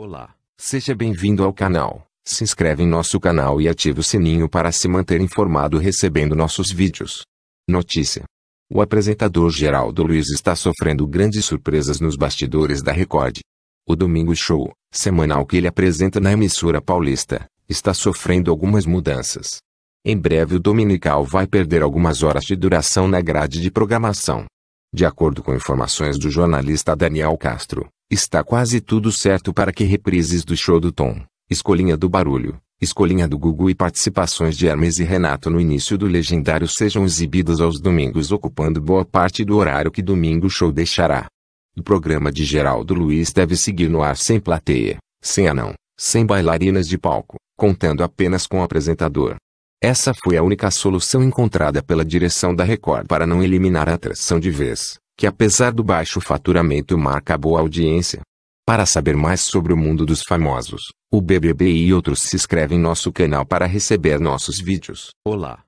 Olá, seja bem-vindo ao canal. Se inscreve em nosso canal e ative o sininho para se manter informado recebendo nossos vídeos. Notícia: O apresentador Geraldo Luiz está sofrendo grandes surpresas nos bastidores da Record. O Domingo Show, semanal que ele apresenta na emissora paulista, está sofrendo algumas mudanças. Em breve o dominical vai perder algumas horas de duração na grade de programação. De acordo com informações do jornalista Daniel Castro, Está quase tudo certo para que reprises do show do Tom, escolinha do barulho, escolinha do Gugu e participações de Hermes e Renato no início do legendário sejam exibidas aos domingos ocupando boa parte do horário que domingo show deixará. O programa de Geraldo Luiz deve seguir no ar sem plateia, sem anão, sem bailarinas de palco, contando apenas com o apresentador. Essa foi a única solução encontrada pela direção da Record para não eliminar a atração de vez que apesar do baixo faturamento marca boa audiência. Para saber mais sobre o mundo dos famosos, o BBB e outros se inscreve em nosso canal para receber nossos vídeos. Olá!